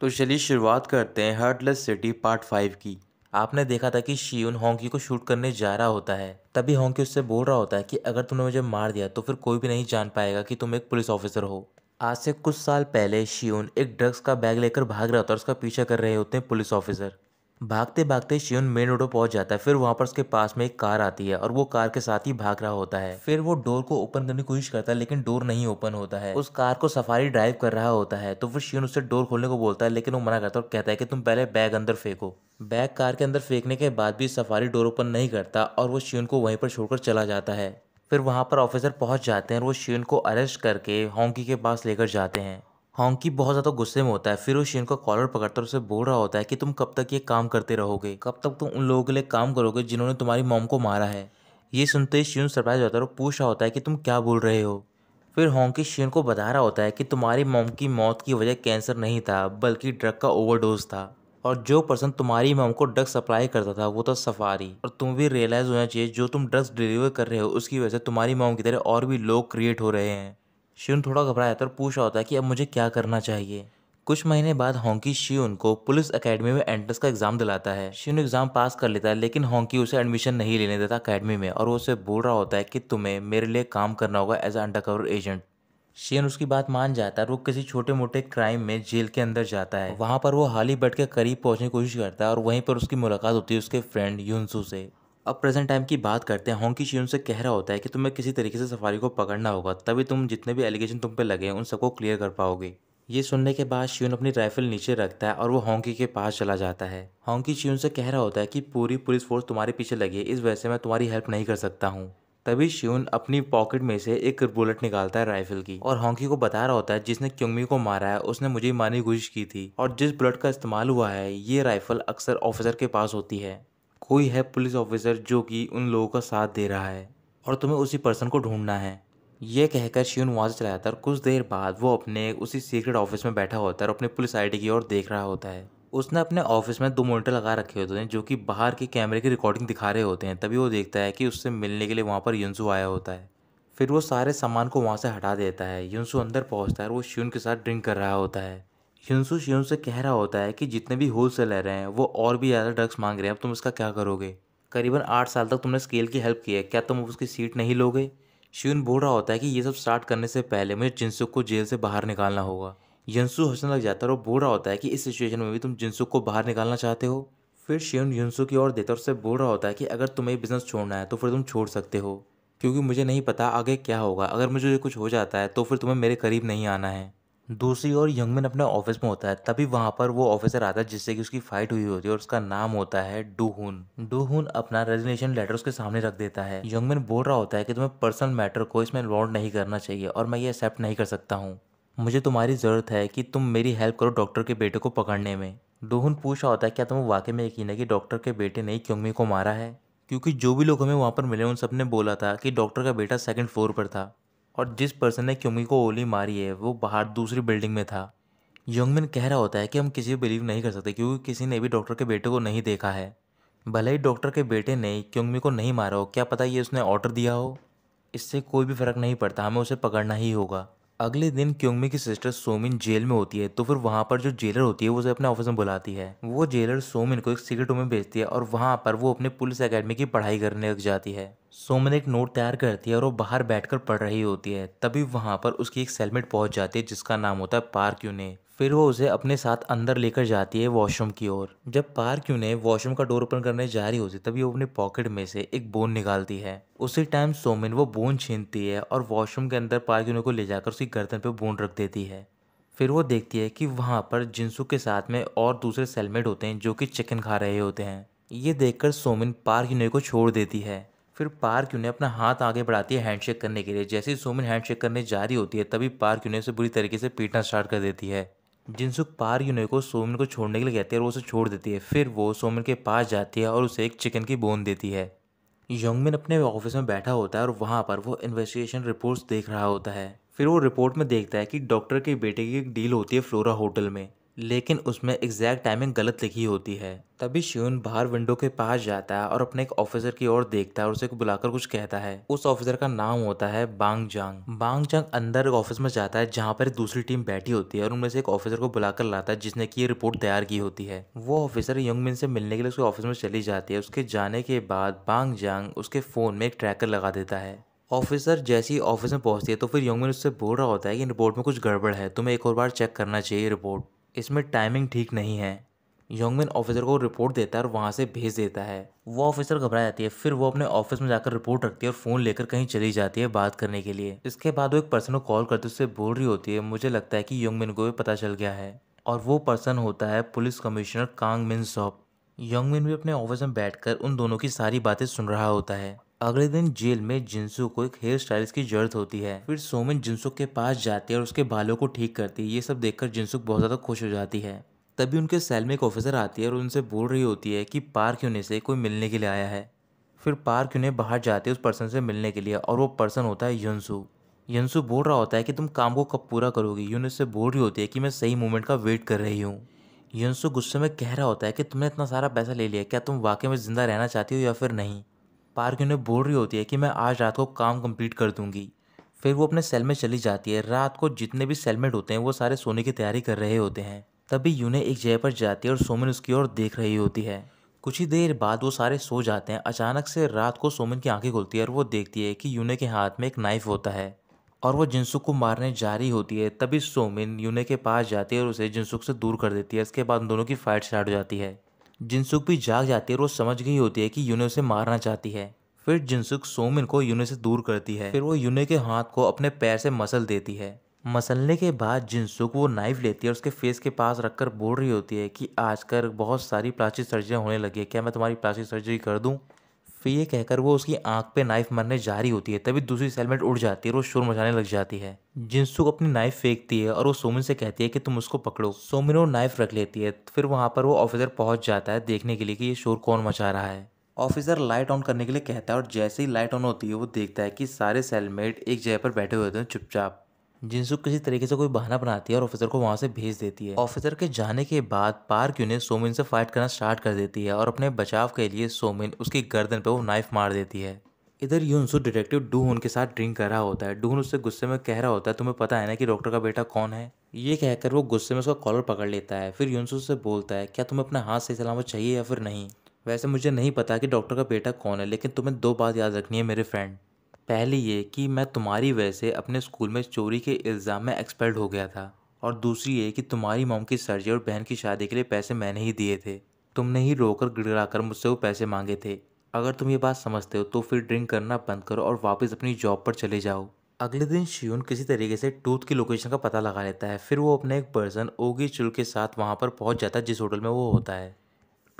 तो चलिए शुरुआत करते हैं हर्टलेस सिटी पार्ट फाइव की आपने देखा था कि शीयुन होंकी को शूट करने जा रहा होता है तभी होंकी उससे बोल रहा होता है कि अगर तुमने मुझे मार दिया तो फिर कोई भी नहीं जान पाएगा कि तुम एक पुलिस ऑफिसर हो आज से कुछ साल पहले शियोन एक ड्रग्स का बैग लेकर भाग रहा होता है उसका पीछा कर रहे होते हैं पुलिस ऑफिसर भागते भागते शिवन मेन रोड पर पहुंच जाता है फिर वहां पर उसके पास में एक कार आती है और वो कार के साथ ही भाग रहा होता है फिर वो डोर को ओपन करने की कोशिश करता है लेकिन डोर नहीं ओपन होता है उस कार को सफारी ड्राइव कर रहा होता है तो फिर शिवन उससे डोर खोलने को बोलता है लेकिन वो मना करता है और कहता है कि तुम पहले बैग अंदर फेंको बैग कार के अंदर फेंकने के बाद भी सफारी डोर ओपन नहीं करता और वो शिवन को वहीं पर छोड़कर चला जाता है फिर वहाँ पर ऑफिसर पहुँच जाते हैं और वो शिवन को अरेस्ट करके हॉन्की के पास लेकर जाते हैं हॉन्की बहुत ज़्यादा गुस्से में होता है फिर वो शेन को कॉलर पकड़ता है उसे बोल रहा होता है कि तुम कब तक ये काम करते रहोगे कब तक तुम उन लोगों के लिए काम करोगे जिन्होंने तुम्हारी मॉम को मारा है ये सुनते ही शिन सरप्राइज होता है और पूछ रहा होता है कि तुम क्या बोल रहे हो फिर हॉन्की शिन को बता रहा होता है कि तुम्हारी मॉम की मौत की वजह कैंसर नहीं था बल्कि ड्रग का ओवरडोज था और जो पर्सन तुम्हारी मॉम को ड्रग सप्लाई करता था वो था सफारी और तुम भी रियलाइज़ होना चाहिए जो तुम ड्रग्स डिलीवर कर रहे हो उसकी वजह से तुम्हारी मॉम की तरह और भी लोग क्रिएट हो रहे हैं शिवन थोड़ा घबराया था और पूछ रहा होता है कि अब मुझे क्या करना चाहिए कुछ महीने बाद हॉकी शिवन को पुलिस अकेडमी में एंट्रेंस का एग्जाम दिलाता है शिवन एग्जाम पास कर लेता है लेकिन हॉकी उसे एडमिशन नहीं लेने देता अकेडमी में और वो उसे बोल रहा होता है कि तुम्हें मेरे लिए काम करना होगा एज ए अंडरकवर एजेंट शियन उसकी बात मान जाता है वो किसी छोटे मोटे क्राइम में जेल के अंदर जाता है वहाँ पर वो हाली बैठ के करीब पहुँचने की कोशिश करता है और वहीं पर उसकी मुलाकात होती है उसके फ्रेंड यूनसू से अब प्रेजेंट टाइम की बात करते हैं होंकी शी उनसे कह रहा होता है कि तुम्हें किसी तरीके से सफारी को पकड़ना होगा तभी तुम जितने भी एलिगेशन तुम पे लगे हैं उन सबको क्लियर कर पाओगे ये सुनने के बाद शिवन अपनी राइफल नीचे रखता है और वो होंकी के पास चला जाता है होंकी शिवन से कह रहा होता है कि पूरी पुलिस फोर्स तुम्हारे पीछे लगी है इस वजह से मैं तुम्हारी हेल्प नहीं कर सकता हूँ तभी शिवन अपनी पॉकेट में से एक बुलेट निकालता है राइफल की और हॉकी को बता रहा होता है जिसने क्योंगमी को मारा है उसने मुझे मारने की कोशिश की थी और जिस बुलेट का इस्तेमाल हुआ है ये राइफल अक्सर ऑफिसर के पास होती है कोई है पुलिस ऑफिसर जो कि उन लोगों का साथ दे रहा है और तुम्हें उसी पर्सन को ढूंढना है ये कहकर शिवन वहाँ से चला जाता है और कुछ देर बाद वो अपने उसी सीक्रेट ऑफिस में बैठा होता है और अपने पुलिस आईडी की ओर देख रहा होता है उसने अपने ऑफिस में दो मोनिटर लगा रखे होते हैं जो कि बाहर के कैमरे की रिकॉर्डिंग दिखा रहे होते हैं तभी वो देखता है कि उससे मिलने के लिए वहाँ पर यंसू आया होता है फिर वो सारे सामान को वहाँ से हटा देता है यंसू अंदर पहुँचता है और वो शिवन के साथ ड्रिंक कर रहा होता है यंसु शिवम से कह रहा होता है कि जितने भी होल सेलर हैं वो और भी ज़्यादा ड्रग्स मांग रहे हैं अब तुम इसका क्या करोगे करीबन आठ साल तक तुमने स्केल की हेल्प की है क्या तुम उसकी सीट नहीं लोगे शिवन बोल रहा होता है कि ये सब स्टार्ट करने से पहले मुझे जिनसुक को जेल से बाहर निकालना होगा यंसु हंसने लग जाता है और बोल रहा होता है कि इस सिचुएशन में भी तुम जिनसुक को बाहर निकालना चाहते हो फिर शिवन यंसु की ओर देता और उससे बोल रहा होता है कि अगर तुम्हें बिज़नेस छोड़ना है तो फिर तुम छोड़ सकते हो क्योंकि मुझे नहीं पता आगे क्या होगा अगर मुझे कुछ हो जाता है तो फिर तुम्हें मेरे करीब नहीं आना है दूसरी ओर यंगमैन अपने ऑफिस में होता है तभी वहाँ पर वो ऑफिसर आता है जिससे कि उसकी फाइट हुई होती है और उसका नाम होता है डूहून डूहून अपना रेजिग्नेशन लेटर उसके सामने रख देता है यंगमैन बोल रहा होता है कि तुम्हें पर्सनल मैटर को इसमें इन्वॉल्व नहीं करना चाहिए और मैं ये एक्सेप्ट नहीं कर सकता हूँ मुझे तुम्हारी ज़रूरत है कि तुम मेरी हेल्प करो डॉक्टर के बेटे को पकड़ने में डूहून पूछ रहा होता है क्या तुम्हें वाकई में यकीन है कि डॉक्टर के बेटे ने क्योंगमी को मारा है क्योंकि जो भी लोग हमें वहाँ पर मिले उन सब ने बोला था कि डॉक्टर का बेटा सेकंड फ्लोर पर था और जिस पर्सन ने क्योंकि को गोली मारी है वो बाहर दूसरी बिल्डिंग में था यंगमिन कह रहा होता है कि हम किसी पर बिलीव नहीं कर सकते क्योंकि किसी ने भी डॉक्टर के बेटे को नहीं देखा है भले ही डॉक्टर के बेटे ने क्योंगमी को नहीं मारा हो क्या पता ये उसने ऑर्डर दिया हो इससे कोई भी फ़र्क नहीं पड़ता हमें उसे पकड़ना ही होगा अगले दिन क्योंगमी की सिस्टर सोमिन जेल में होती है तो फिर वहाँ पर जो जेलर होती है वो उसे अपने ऑफिस में बुलाती है वो जेलर सोमिन को एक सीक्रेट रूम में भेजती है और वहाँ पर वो अपने पुलिस अकेडमी की पढ़ाई करने लग जाती है सोमिन एक नोट तैयार करती है और वो बाहर बैठकर पढ़ रही होती है तभी वहाँ पर उसकी एक सेलमेट पहुँच जाती है जिसका नाम होता है पार्क यूने फिर वो उसे अपने साथ अंदर लेकर जाती है वॉशरूम की ओर जब पार्क ने वॉशरूम का डोर ओपन करने जा रही होती तभी वो अपने पॉकेट में से एक बोन निकालती है उसी टाइम सोमिन वो बोन छीनती है और वॉशरूम के अंदर पार्क को ले जाकर उसकी गर्दन पर बोन रख देती है फिर वो देखती है कि वहाँ पर जिनसु के साथ में और दूसरे सेलमेट होते हैं जो कि चिकन खा रहे होते हैं ये देखकर सोमिन पार्क यूने को छोड़ देती है फिर पार्क यूने अपना हाथ आगे बढ़ाती है हैंडशेक करने के लिए जैसे ही सोमिन हैंडशेक करने जा रही होती है तभी पार्क यूने उसे बुरी तरीके से पीटना स्टार्ट कर देती है जिनसुक पार यूने को सोमिन को छोड़ने के लिए कहती है और उसे छोड़ देती है फिर वो सोमिन के पास जाती है और उसे एक चिकन की बोन देती है यंगमिन अपने ऑफिस में बैठा होता है और वहाँ पर वो इन्वेस्टिगेशन रिपोर्ट्स देख रहा होता है फिर वो रिपोर्ट में देखता है कि डॉक्टर के बेटे की एक डील होती है फ्लोरा होटल में लेकिन उसमें एग्जैक्ट टाइमिंग गलत लिखी होती है तभी श्यून बाहर विंडो के पास जाता है और अपने एक ऑफिसर की ओर देखता है और उसे बुलाकर कुछ कहता है उस ऑफिसर का नाम होता है बांग जांग बांग जांग अंदर ऑफिस में जाता है जहाँ पर दूसरी टीम बैठी होती है और उनमें से एक ऑफिसर को बुलाकर लाता है जिसने की रिपोर्ट तैयार की होती है वो ऑफिसर यंग मिन से मिलने के लिए उसके ऑफिस में चली जाती है उसके जाने के बाद बांग जांग उसके फोन में एक ट्रैकर लगा देता है ऑफिसर जैसे ही ऑफिस में पहुंचती है तो फिर यंगमिन उससे बोल रहा होता है कि रिपोर्ट में कुछ गड़बड़ है तुम्हें एक और बार चेक करना चाहिए रिपोर्ट इसमें टाइमिंग ठीक नहीं है योंगमिन ऑफिसर को रिपोर्ट देता है और वहाँ से भेज देता है वो ऑफिसर घबरा जाती है फिर वो अपने ऑफिस में जाकर रिपोर्ट रखती है और फ़ोन लेकर कहीं चली जाती है बात करने के लिए इसके बाद वो एक पर्सन को कॉल करते उससे बोल रही होती है मुझे लगता है कि योंगमिन को भी पता चल गया है और वो पर्सन होता है पुलिस कमिश्नर कांग मिन सॉप योंगमिन भी अपने ऑफिस में बैठकर उन दोनों की सारी बातें सुन रहा होता है अगले दिन जेल में जिंसू को एक हेयर स्टाइलिस्ट की जरूरत होती है फिर सोमिन जिंसुक के पास जाती है और उसके बालों को ठीक करती है ये सब देखकर जिंसुक बहुत ज़्यादा खुश हो जाती है तभी उनके सेल में एक ऑफिसर आती है और उनसे बोल रही होती है कि पार्क यूनि से कोई मिलने के लिए आया है फिर पार्क यूनि बाहर जाती है उस पर्सन से मिलने के लिए और वो पर्सन होता है यंसु यंसु बोल रहा होता है कि तुम काम को कब पूरा करोगी यून से बोल रही होती है कि मैं सही मोमेंट का वेट कर रही हूँ यंसु गुस्से में कह रहा होता है कि तुमने इतना सारा पैसा ले लिया क्या तुम वाकई में ज़िंदा रहना चाहती हो या फिर नहीं पार्क उन्हें बोल रही होती है कि मैं आज रात को काम कंप्लीट कर दूंगी फिर वो अपने सेल में चली जाती है रात को जितने भी सेलमेट होते हैं वो सारे सोने की तैयारी कर रहे होते हैं तभी यूने एक जगह पर जाती है और सोमन उसकी ओर देख रही होती है कुछ ही देर बाद वो सारे सो जाते हैं अचानक से रात को सोमन की आंखें खुलती है और वो देखती है कि यूने के हाथ में एक नाइफ होता है और वो जिनसुक को मारने जा रही होती है तभी सोमिन यूने के पास जाती है और उसे जिनसुक से दूर कर देती है इसके बाद दोनों की फाइट स्टार्ट हो जाती है जिनसुक भी जाग जाती है और वो समझ गई होती है कि यूनो उसे मारना चाहती है फिर जिनसुक सोमिन को यूनो से दूर करती है फिर वो यूनो के हाथ को अपने पैर से मसल देती है मसलने के बाद जिनसुक वो नाइफ लेती है और उसके फेस के पास रखकर बोल रही होती है कि आजकल बहुत सारी प्लास्टिक सर्जरी होने लगी है क्या मैं तुम्हारी प्लास्टिक सर्जरी कर दूँ फिर तो ये कहकर वो उसकी आंख पे नाइफ मारने जा रही होती है तभी दूसरी सेलमेट उड़ जाती है और वो शोर मचाने लग जाती है जिनसुक अपनी नाइफ फेंकती है और वो सोमिन से कहती है कि तुम उसको पकड़ो सोमिन वो नाइफ रख लेती है फिर वहाँ पर वो ऑफिसर पहुँच जाता है देखने के लिए कि ये शोर कौन मचा रहा है ऑफिसर लाइट ऑन करने के लिए कहता है और जैसे ही लाइट ऑन होती है वो देखता है कि सारे सेलमेट एक जगह पर बैठे हुए थे चुपचाप जिनसु किसी तरीके से कोई बहाना बनाती है और ऑफिसर को वहाँ से भेज देती है ऑफिसर के जाने के बाद पार्क यूनिट सोमिन से फाइट करना स्टार्ट कर देती है और अपने बचाव के लिए सोमिन उसकी गर्दन पर वो नाइफ मार देती है इधर यूनसु डिटेक्टिव डूहन उनके साथ ड्रिंक कर रहा होता है डूहन उससे गुस्से में कह रहा होता है तुम्हें पता है ना कि डॉक्टर का बेटा कौन है ये कहकर वो गुस्से में उसका कॉलर पकड़ लेता है फिर यूनसु से बोलता है क्या तुम्हें अपना हाथ से सलामत चाहिए या फिर नहीं वैसे मुझे नहीं पता कि डॉक्टर का बेटा कौन है लेकिन तुम्हें दो बात याद रखनी है मेरे फ्रेंड पहली ये कि मैं तुम्हारी वजह से अपने स्कूल में चोरी के इल्ज़ाम में एक्सपर्ट हो गया था और दूसरी ये कि तुम्हारी मोम की सर्जरी और बहन की शादी के लिए पैसे मैंने ही दिए थे तुमने ही रोकर गिड़गिड़ाकर मुझसे वो पैसे मांगे थे अगर तुम ये बात समझते हो तो फिर ड्रिंक करना बंद करो और वापस अपनी जॉब पर चले जाओ अगले दिन शियून किसी तरीके से टूथ की लोकेशन का पता लगा लेता है फिर वो अपने एक पर्सन ओगी चुल के साथ वहाँ पर पहुँच जाता है जिस होटल में वो होता है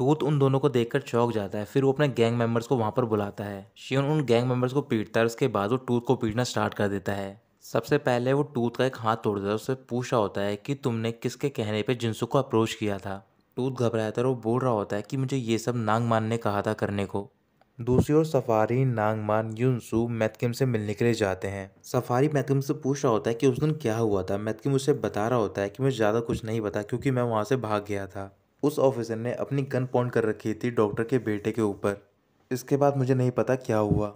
टूत उन दोनों को देखकर चौंक जाता है फिर वो अपने गैंग मेंबर्स को वहाँ पर बुलाता है शिवन उन गैंग मेंबर्स को पीटता है उसके बाद वो टूथ को पीटना स्टार्ट कर देता है सबसे पहले वो टूथ का एक हाथ तोड़ देता है उससे पूछा होता है कि तुमने किसके कहने पर जिनसु को अप्रोच किया था टूथ घबराया था और वो बोल रहा होता है कि मुझे ये सब नांगमान ने कहा था करने को दूसरी ओर सफारी नांगमान यूनसु मैथकिम से मिलने के लिए जाते हैं सफारी मैथकिम से पूछ रहा होता है कि उस दिन क्या हुआ था मैथकिम उसे बता रहा होता है कि मुझे ज़्यादा कुछ नहीं पता क्योंकि मैं वहाँ से भाग गया था उस ऑफिसर ने अपनी गन पॉइंट कर रखी थी डॉक्टर के बेटे के ऊपर इसके बाद मुझे नहीं पता क्या हुआ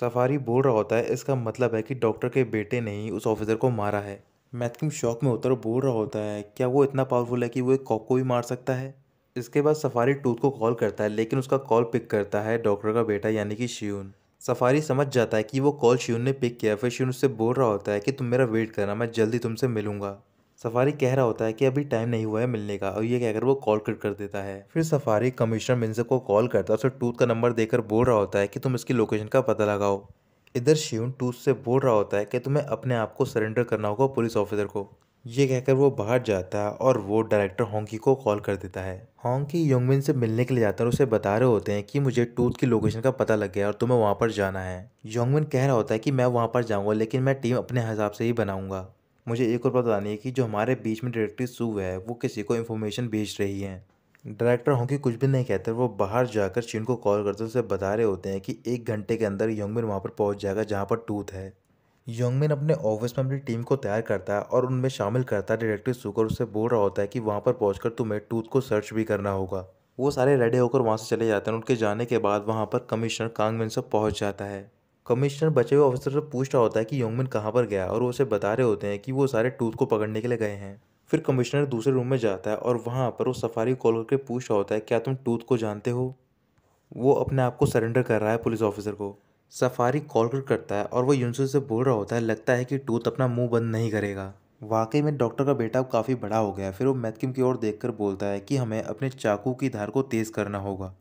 सफारी बोल रहा होता है इसका मतलब है कि डॉक्टर के बेटे ने ही उस ऑफिसर को मारा है मैथकिम शौक में होता बोल रहा होता है क्या वो इतना पावरफुल है कि वो एक कॉक को भी मार सकता है इसके बाद सफारी टूथ को कॉल करता है लेकिन उसका कॉल पिक करता है डॉक्टर का बेटा यानी कि शियून सफारी समझ जाता है कि वो कॉल शियून ने पिक किया फिर शियून उससे बोल रहा होता है कि तुम मेरा वेट करना मैं जल्दी तुमसे मिलूंगा सफारी कह रहा होता है कि अभी टाइम नहीं हुआ है मिलने का और ये कहकर वो कॉल कट कर देता है फिर सफारी कमिश्नर मिन्सक को कॉल करता है उसे टूथ का नंबर देकर बोल रहा होता है कि तुम इसकी लोकेशन का पता लगाओ इधर शिवन टूथ से बोल रहा होता है कि तुम्हें अपने आप को सरेंडर करना होगा पुलिस ऑफिसर को ये कहकर वो बाहर जाता है और वो डायरेक्टर होंगी को कॉल कर देता है होंकी योंगमिन से मिलने के लिए जाता है और उसे बता रहे होते हैं कि मुझे टूथ की लोकेशन का पता लग गया और तुम्हें वहाँ पर जाना है योंगमिन कह रहा होता है कि मैं वहाँ पर जाऊँगा लेकिन मैं टीम अपने हिसाब से ही बनाऊँगा मुझे एक और बात बतानी है कि जो हमारे बीच में डायरेक्टर सू है वो किसी को इन्फॉर्मेशन भेज रही है डायरेक्टर होंगी कुछ भी नहीं कहते वो बाहर जाकर चीन को कॉल करते उसे बता रहे होते हैं कि एक घंटे के अंदर योंगमिन वहाँ पर पहुँच जाएगा जहाँ पर टूथ है योंगमिन अपने ऑफिस में अपनी टीम को तैयार करता है और उनमें शामिल करता है डायरेक्टर सुकर उससे बोल रहा होता है कि वहाँ पर पहुँच तुम्हें टूथ को सर्च भी करना होगा वो सारे रेडी होकर वहाँ से चले जाते हैं उनके जाने के बाद वहाँ पर कमिश्नर कांगमिन सब पहुँच जाता है कमिश्नर बचे हुए ऑफिसर से पूछ रहा होता है कि योंगमिन कहाँ पर गया और वो उसे बता रहे होते हैं कि वो सारे टूथ को पकड़ने के लिए गए हैं फिर कमिश्नर दूसरे रूम में जाता है और वहाँ पर वो सफारी कॉल करके पूछ रहा होता है क्या तुम टूथ को जानते हो वो अपने आप को सरेंडर कर रहा है पुलिस ऑफिसर को सफारी कॉल कर करता है और वो यूनसु से बोल रहा होता है लगता है कि टूथ अपना मुंह बंद नहीं करेगा वाकई में डॉक्टर का बेटा अब काफ़ी बड़ा हो गया फिर वो मैथकिम की ओर देखकर बोलता है कि हमें अपने चाकू की धार को तेज़ करना होगा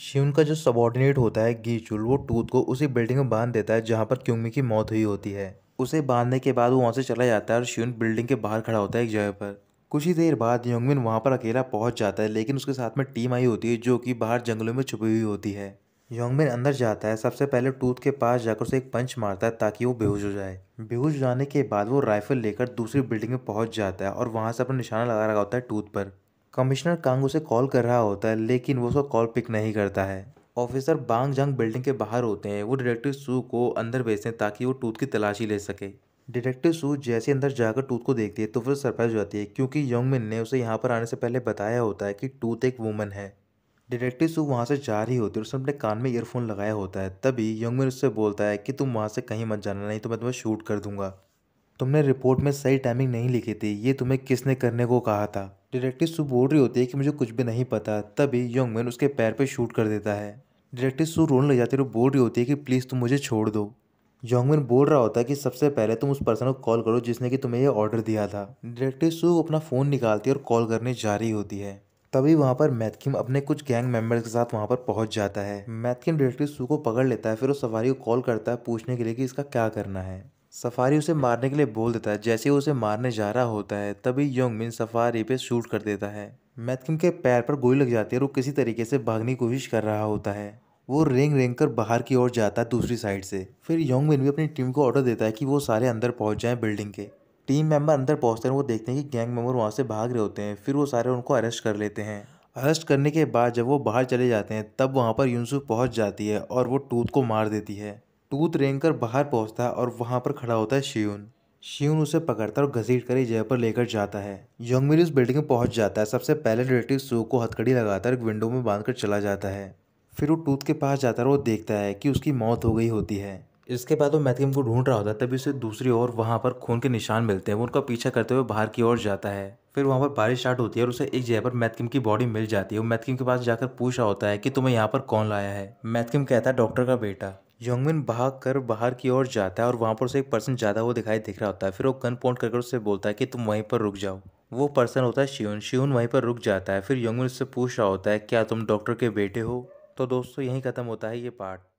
शिवन का जो सबॉर्डिनेट होता है गीचुल वो टूथ को उसी बिल्डिंग में बांध देता है जहाँ पर क्यूमी की मौत हुई होती है उसे बांधने के बाद वो वहाँ से चला जाता है और शिवन बिल्डिंग के बाहर खड़ा होता है एक जगह पर कुछ ही देर बाद योंगमिन वहाँ पर अकेला पहुँच जाता है लेकिन उसके साथ में टीम आई होती है जो कि बाहर जंगलों में छुपी हुई होती है योंगमिन अंदर जाता है सबसे पहले टूथ के पास जाकर उसे एक पंच मारता है ताकि वो बेहोश हो जाए बेहोश जाने के बाद वो राइफल लेकर दूसरी बिल्डिंग में पहुंच जाता है और वहाँ से अपना निशाना लगा रखा होता है टूथ पर कमिश्नर कांग उसे कॉल कर रहा होता है लेकिन वो उसका कॉल पिक नहीं करता है ऑफिसर बांग जंग बिल्डिंग के बाहर होते हैं वो डिटेक्टिव सू को अंदर भेजते हैं ताकि वो टूथ की तलाशी ले सके डिटेक्टिव सू जैसे अंदर जाकर टूथ को देखती है तो फिर सरप्राइज हो जाती है क्योंकि योंगमिन ने उसे यहाँ पर आने से पहले बताया होता है कि टूथ एक वूमन है डिटेक्टिव सू वहाँ से जा रही होती है उसने अपने कान में ईयरफोन लगाया होता है तभी योंगमिन उससे बोलता है कि तुम वहाँ से कहीं मत जाना नहीं तो मैं तुम्हें शूट कर दूंगा तुमने रिपोर्ट में सही टाइमिंग नहीं लिखी थी ये तुम्हें किसने करने को कहा था डिटेक्टिव सू बोल रही होती है कि मुझे कुछ भी नहीं पता तभी मैन उसके पैर पर शूट कर देता है डिटेक्टिव सू रोने लग जाती हुए बोल रही होती है कि प्लीज़ तुम मुझे छोड़ दो जोंगमिन बोल रहा होता है कि सबसे पहले तुम उस पर्सन को कॉल करो जिसने कि तुम्हें यह ऑर्डर दिया था डिटेक्टिव सू अपना फ़ोन निकालती है और कॉल करने जा रही होती है तभी वहाँ पर मैथकिम अपने कुछ गैंग मेंबर्स के साथ वहाँ पर पहुँच जाता है मैथकिम डिटेक्टिव सू को पकड़ लेता है फिर उस सवारी को कॉल करता है पूछने के लिए कि इसका क्या करना है सफारी उसे मारने के लिए बोल देता है जैसे ही उसे मारने जा रहा होता है तभी योंगमिन सफारी पे शूट कर देता है मैथकिन के पैर पर गोली लग जाती है और वो किसी तरीके से भागने की कोशिश कर रहा होता है वो रेंग रेंग कर बाहर की ओर जाता है दूसरी साइड से फिर मिन भी अपनी टीम को ऑर्डर देता है कि वो सारे अंदर पहुँच जाएँ बिल्डिंग के टीम मेंबर अंदर पहुँचते हैं वो देखते हैं कि गैंग मेंबर वहाँ से भाग रहे होते हैं फिर वो सारे उनको अरेस्ट कर लेते हैं अरेस्ट करने के बाद जब वो बाहर चले जाते हैं तब वहाँ पर यूनसुफ पहुँच जाती है और वो टूथ को मार देती है रेंग रेंगकर बाहर पहुंचता है और वहां पर खड़ा होता है शियून शियून उसे पकड़ता है और घसीट कर जगह पर लेकर जाता है योंगमिल उस बिल्डिंग में पहुंच जाता है सबसे पहले डिटेक्टिव सू को हथकड़ी लगाता है और विंडो में बांध कर चला जाता है फिर वो टूथ के पास जाता है और वो देखता है कि उसकी मौत हो गई होती है इसके बाद वो मैथिम को ढूंढ रहा होता है तभी उसे दूसरी ओर वहाँ पर खून के निशान मिलते हैं वो उनका पीछा करते हुए बाहर की ओर जाता है फिर वहाँ पर बारिश स्टार्ट होती है और उसे एक जगह पर मैथकिम की बॉडी मिल जाती है वो मैथकिम के पास जाकर पूछ रहा होता है कि तुम्हें यहाँ पर कौन लाया है मैथकिम कहता है डॉक्टर का बेटा योंगमिन भाग कर बाहर की ओर जाता है और वहाँ पर उसे एक पर्सन ज़्यादा हुआ दिखाई दिख रहा होता है फिर वो गन पॉइंट कर उससे बोलता है कि तुम वहीं पर रुक जाओ वो पर्सन होता है शिवन शिवन वहीं पर रुक जाता है फिर योंगमिन उससे पूछ रहा होता है क्या तुम डॉक्टर के बेटे हो तो दोस्तों यहीं ख़त्म होता है ये पार्ट